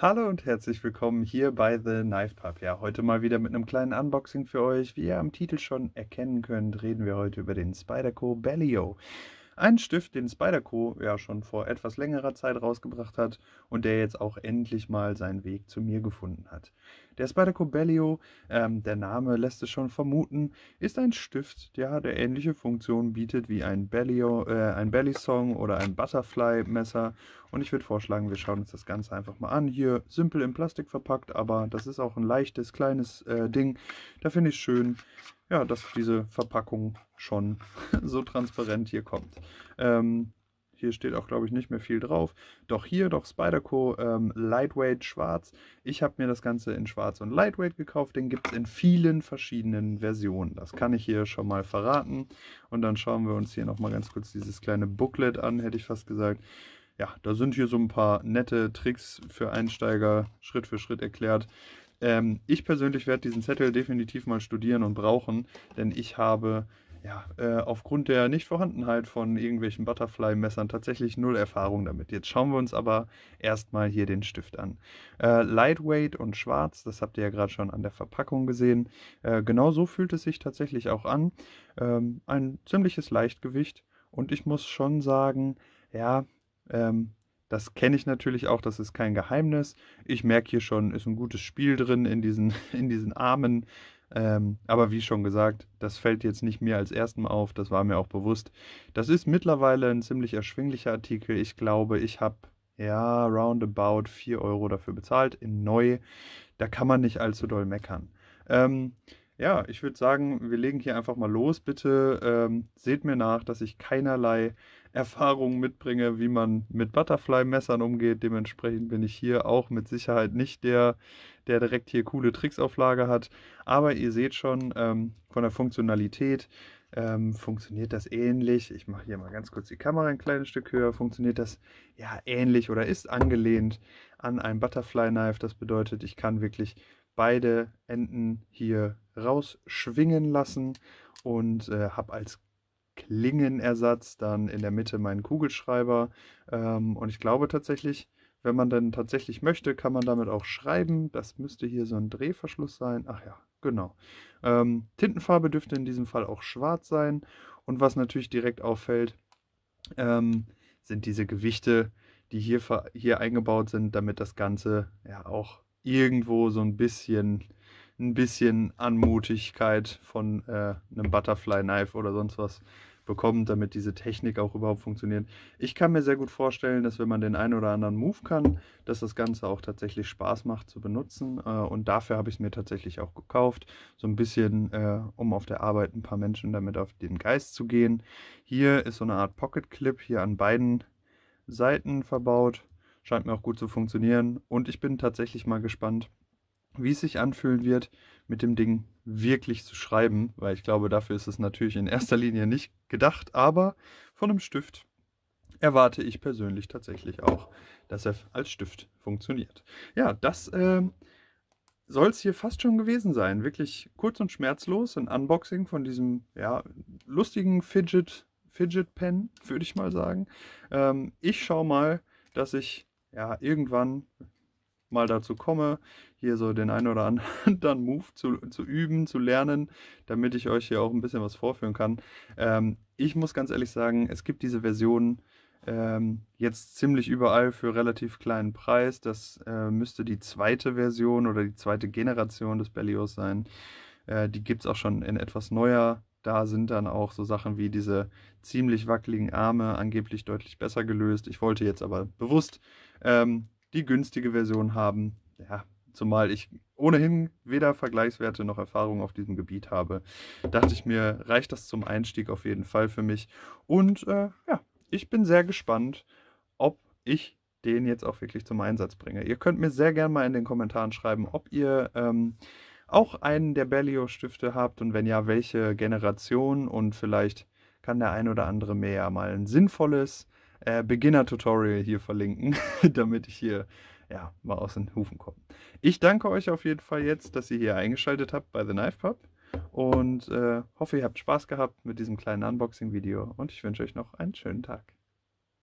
Hallo und herzlich willkommen hier bei The Knife Pub. Ja, heute mal wieder mit einem kleinen Unboxing für euch. Wie ihr am Titel schon erkennen könnt, reden wir heute über den Spyderco Bellio. Ein Stift, den Spyderco ja schon vor etwas längerer Zeit rausgebracht hat und der jetzt auch endlich mal seinen Weg zu mir gefunden hat. Der Spyderco Bellio, ähm, der Name lässt es schon vermuten, ist ein Stift, ja, der ähnliche Funktionen bietet wie ein, Bellio, äh, ein Belly-Song oder ein Butterfly-Messer. Und ich würde vorschlagen, wir schauen uns das Ganze einfach mal an. Hier simpel in Plastik verpackt, aber das ist auch ein leichtes, kleines äh, Ding. Da finde ich schön, ja, dass diese Verpackung schon so transparent hier kommt. Ähm, hier steht auch, glaube ich, nicht mehr viel drauf. Doch hier, doch Spyderco ähm, Lightweight Schwarz. Ich habe mir das Ganze in Schwarz und Lightweight gekauft. Den gibt es in vielen verschiedenen Versionen. Das kann ich hier schon mal verraten. Und dann schauen wir uns hier nochmal ganz kurz dieses kleine Booklet an, hätte ich fast gesagt. Ja, da sind hier so ein paar nette Tricks für Einsteiger Schritt für Schritt erklärt. Ähm, ich persönlich werde diesen Zettel definitiv mal studieren und brauchen, denn ich habe ja, äh, aufgrund der Nichtvorhandenheit von irgendwelchen Butterfly-Messern tatsächlich null Erfahrung damit. Jetzt schauen wir uns aber erstmal hier den Stift an. Äh, Lightweight und schwarz, das habt ihr ja gerade schon an der Verpackung gesehen. Äh, genau so fühlt es sich tatsächlich auch an. Ähm, ein ziemliches Leichtgewicht und ich muss schon sagen, ja, ähm, das kenne ich natürlich auch, das ist kein Geheimnis. Ich merke hier schon, ist ein gutes Spiel drin in diesen, in diesen Armen. Ähm, aber wie schon gesagt, das fällt jetzt nicht mir als ersten auf, das war mir auch bewusst. Das ist mittlerweile ein ziemlich erschwinglicher Artikel. Ich glaube, ich habe ja roundabout 4 Euro dafür bezahlt in neu. Da kann man nicht allzu doll meckern. Ähm, ja, ich würde sagen, wir legen hier einfach mal los. Bitte ähm, seht mir nach, dass ich keinerlei Erfahrungen mitbringe, wie man mit Butterfly-Messern umgeht. Dementsprechend bin ich hier auch mit Sicherheit nicht der, der direkt hier coole Tricks auf Lager hat. Aber ihr seht schon, ähm, von der Funktionalität ähm, funktioniert das ähnlich. Ich mache hier mal ganz kurz die Kamera ein kleines Stück höher. Funktioniert das ja ähnlich oder ist angelehnt an ein Butterfly-Knife. Das bedeutet, ich kann wirklich beide Enden hier rausschwingen lassen und äh, habe als Klingenersatz dann in der Mitte meinen Kugelschreiber. Ähm, und ich glaube tatsächlich, wenn man dann tatsächlich möchte, kann man damit auch schreiben. Das müsste hier so ein Drehverschluss sein. Ach ja, genau. Ähm, Tintenfarbe dürfte in diesem Fall auch schwarz sein. Und was natürlich direkt auffällt, ähm, sind diese Gewichte, die hier, hier eingebaut sind, damit das Ganze ja auch irgendwo so ein bisschen, ein bisschen Anmutigkeit von äh, einem Butterfly Knife oder sonst was bekommt, damit diese Technik auch überhaupt funktioniert. Ich kann mir sehr gut vorstellen, dass wenn man den einen oder anderen Move kann, dass das Ganze auch tatsächlich Spaß macht zu benutzen. Äh, und dafür habe ich es mir tatsächlich auch gekauft. So ein bisschen, äh, um auf der Arbeit ein paar Menschen damit auf den Geist zu gehen. Hier ist so eine Art Pocket Clip hier an beiden Seiten verbaut. Scheint mir auch gut zu funktionieren. Und ich bin tatsächlich mal gespannt, wie es sich anfühlen wird, mit dem Ding wirklich zu schreiben, weil ich glaube, dafür ist es natürlich in erster Linie nicht gedacht, aber von einem Stift erwarte ich persönlich tatsächlich auch, dass er als Stift funktioniert. Ja, das äh, soll es hier fast schon gewesen sein. Wirklich kurz und schmerzlos ein Unboxing von diesem ja, lustigen Fidget, Fidget Pen, würde ich mal sagen. Ähm, ich schaue mal, dass ich ja, irgendwann mal dazu komme, hier so den einen oder anderen Move zu, zu üben, zu lernen, damit ich euch hier auch ein bisschen was vorführen kann. Ähm, ich muss ganz ehrlich sagen, es gibt diese Version ähm, jetzt ziemlich überall für relativ kleinen Preis. Das äh, müsste die zweite Version oder die zweite Generation des Berlioz sein. Äh, die gibt es auch schon in etwas neuer da sind dann auch so Sachen wie diese ziemlich wackeligen Arme angeblich deutlich besser gelöst. Ich wollte jetzt aber bewusst ähm, die günstige Version haben. Ja, zumal ich ohnehin weder Vergleichswerte noch Erfahrung auf diesem Gebiet habe, dachte ich mir, reicht das zum Einstieg auf jeden Fall für mich. Und äh, ja, ich bin sehr gespannt, ob ich den jetzt auch wirklich zum Einsatz bringe. Ihr könnt mir sehr gerne mal in den Kommentaren schreiben, ob ihr ähm, auch einen der berlioz stifte habt und wenn ja, welche Generation und vielleicht kann der ein oder andere mehr mal ein sinnvolles äh, Beginner-Tutorial hier verlinken, damit ich hier ja, mal aus den Hufen komme. Ich danke euch auf jeden Fall jetzt, dass ihr hier eingeschaltet habt bei The Knife Pub und äh, hoffe, ihr habt Spaß gehabt mit diesem kleinen Unboxing-Video und ich wünsche euch noch einen schönen Tag.